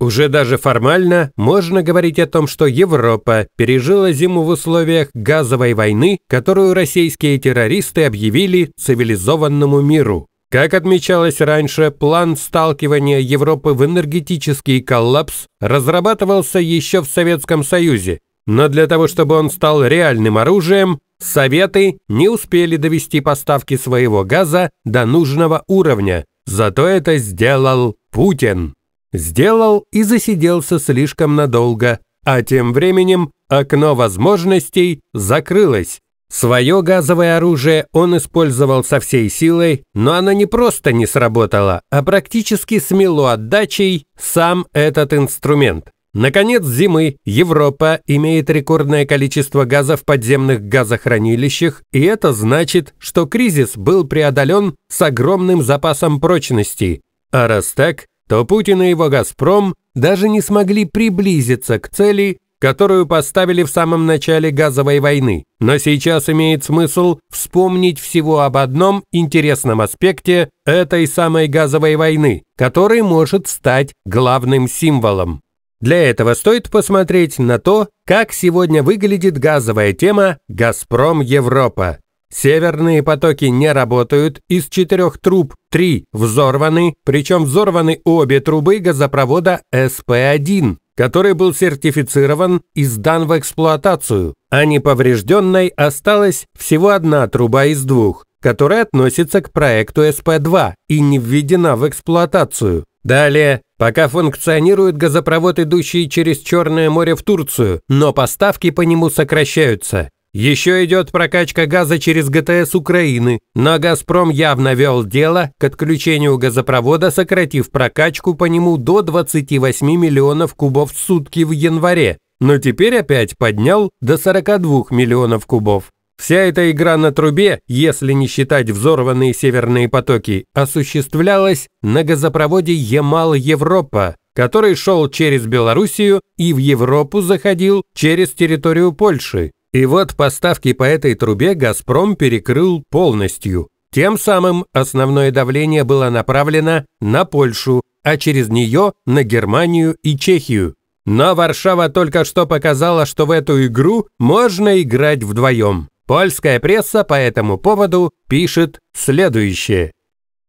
Уже даже формально можно говорить о том, что Европа пережила зиму в условиях газовой войны, которую российские террористы объявили цивилизованному миру. Как отмечалось раньше, план сталкивания Европы в энергетический коллапс разрабатывался еще в Советском Союзе, но для того, чтобы он стал реальным оружием, Советы не успели довести поставки своего газа до нужного уровня, зато это сделал Путин сделал и засиделся слишком надолго, а тем временем окно возможностей закрылось. Свое газовое оружие он использовал со всей силой, но оно не просто не сработало, а практически смело отдачей сам этот инструмент. Наконец зимы Европа имеет рекордное количество газа в подземных газохранилищах, и это значит, что кризис был преодолен с огромным запасом прочности. А раз так, то Путин и его «Газпром» даже не смогли приблизиться к цели, которую поставили в самом начале газовой войны. Но сейчас имеет смысл вспомнить всего об одном интересном аспекте этой самой газовой войны, который может стать главным символом. Для этого стоит посмотреть на то, как сегодня выглядит газовая тема «Газпром Европа». Северные потоки не работают, из четырех труб три взорваны, причем взорваны обе трубы газопровода СП-1, который был сертифицирован и сдан в эксплуатацию, а неповрежденной осталась всего одна труба из двух, которая относится к проекту СП-2 и не введена в эксплуатацию. Далее, пока функционирует газопровод, идущий через Черное море в Турцию, но поставки по нему сокращаются. Еще идет прокачка газа через ГТС Украины, но «Газпром» явно вел дело к отключению газопровода, сократив прокачку по нему до 28 миллионов кубов в сутки в январе, но теперь опять поднял до 42 миллионов кубов. Вся эта игра на трубе, если не считать взорванные северные потоки, осуществлялась на газопроводе Ямал-Европа, который шел через Белоруссию и в Европу заходил через территорию Польши. И вот поставки по этой трубе «Газпром» перекрыл полностью. Тем самым основное давление было направлено на Польшу, а через нее на Германию и Чехию. Но Варшава только что показала, что в эту игру можно играть вдвоем. Польская пресса по этому поводу пишет следующее.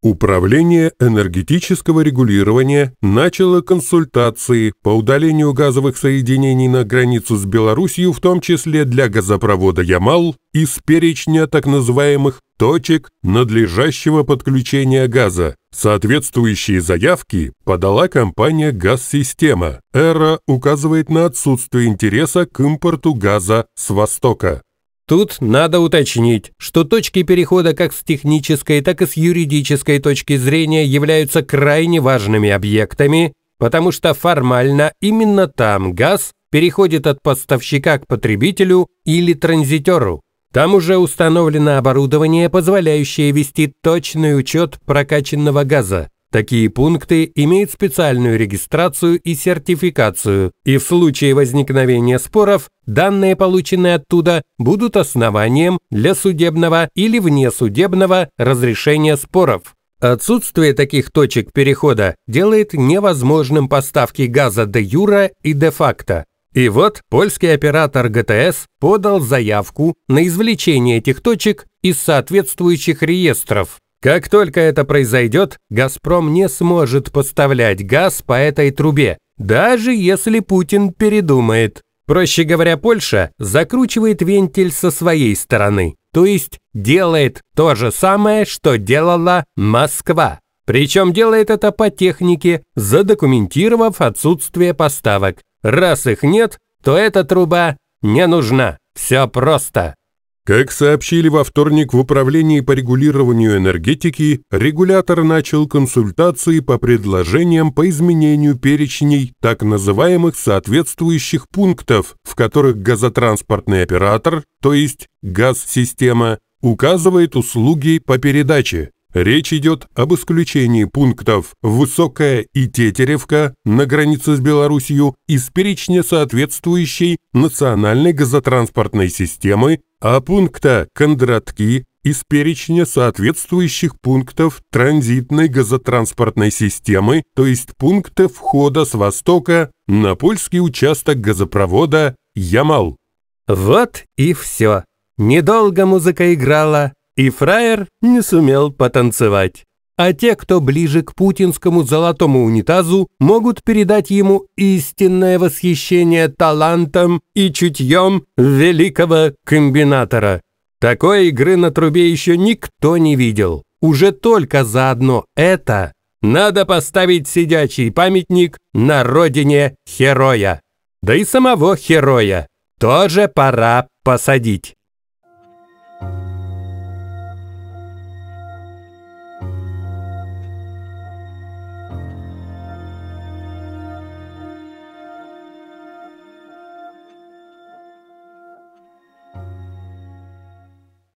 Управление энергетического регулирования начало консультации по удалению газовых соединений на границу с Беларусью, в том числе для газопровода «Ямал», из перечня так называемых точек надлежащего подключения газа. Соответствующие заявки подала компания «Газсистема». ЭРА указывает на отсутствие интереса к импорту газа с Востока. Тут надо уточнить, что точки перехода как с технической, так и с юридической точки зрения являются крайне важными объектами, потому что формально именно там газ переходит от поставщика к потребителю или транзитеру. Там уже установлено оборудование, позволяющее вести точный учет прокачанного газа. Такие пункты имеют специальную регистрацию и сертификацию, и в случае возникновения споров данные, полученные оттуда, будут основанием для судебного или внесудебного разрешения споров. Отсутствие таких точек перехода делает невозможным поставки газа до юра и де факто. И вот польский оператор ГТС подал заявку на извлечение этих точек из соответствующих реестров. Как только это произойдет, «Газпром» не сможет поставлять газ по этой трубе, даже если Путин передумает. Проще говоря, Польша закручивает вентиль со своей стороны, то есть делает то же самое, что делала Москва. Причем делает это по технике, задокументировав отсутствие поставок. Раз их нет, то эта труба не нужна. Все просто. Как сообщили во вторник в Управлении по регулированию энергетики, регулятор начал консультации по предложениям по изменению перечней так называемых соответствующих пунктов, в которых газотранспортный оператор, то есть газ-система, указывает услуги по передаче. Речь идет об исключении пунктов «Высокая» и «Тетеревка» на границе с Беларусью из перечня соответствующей национальной газотранспортной системы а пункта Кондратки из перечня соответствующих пунктов транзитной газотранспортной системы, то есть пункта входа с востока на польский участок газопровода Ямал. Вот и все. Недолго музыка играла, и фраер не сумел потанцевать а те, кто ближе к путинскому золотому унитазу, могут передать ему истинное восхищение талантом и чутьем великого комбинатора. Такой игры на трубе еще никто не видел. Уже только заодно это надо поставить сидячий памятник на родине героя. Да и самого героя тоже пора посадить.